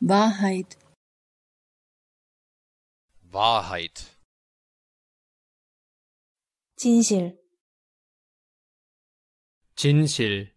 Wahrheit Wahrheit 진실 진실